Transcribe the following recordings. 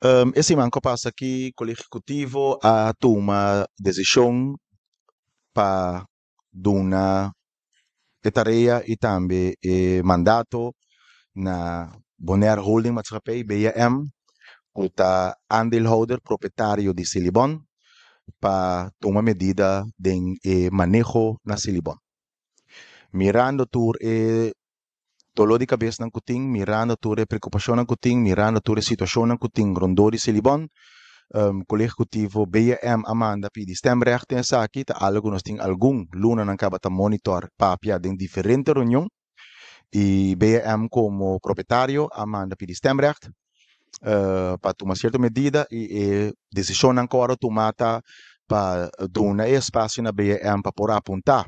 Um, esse manco passa aqui, com o executivo, a tomar decisão para dar tarefa e também mandato na Bonaire Holding Matsapei, BM, o tá Holder, proprietário de Silibon, para tomar medida de manejo na Silibon. Mirando tur e dolor de cabeça não tem, mirando toda preocupação não tem, mirando toda situação não tem, grondor de silibon, um, colega que BM Amanda pedi stemrecht em saque tá algo nós tem algum luna não acaba tá monitor papia em diferente reunião e BM como proprietário Amanda pedi stemrecht uh, eh, para tomar certa medida e, e decisão agora tomada para dar né, espaço na BM para por apontar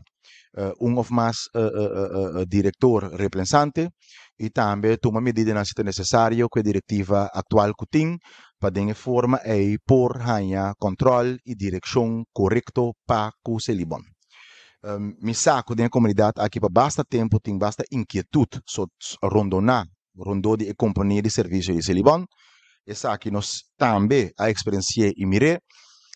eh, um ou mais eh, eh, diretor reemplazante e também toma medidas na sita necessária que a diretiva atual que tem para de forma é por ganhar controle e direção correto para o se Um, me saco da comunidade aqui para basta tempo, tem basta inquietude sobre rondonar, rondou de companhia de serviço de Celibon. Essa que nós também a experiência e mirei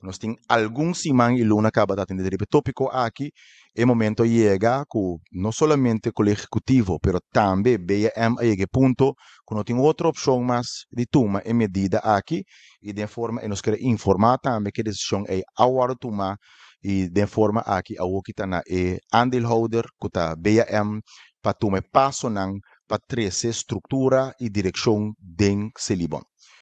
Nos tiene algún simán y luna que de de un tópico aquí. El momento llega, no solamente con el ejecutivo, executivo, también também BM a em, punto, que não tem outra opção de tomar em medida aquí. Y de forma, e nos queremos informar también que la decisión es ahora tomar e de forma aqui a eh, que está na e andelholder, que está BM, para tomar paso para trazer estructura y dirección de Celibon.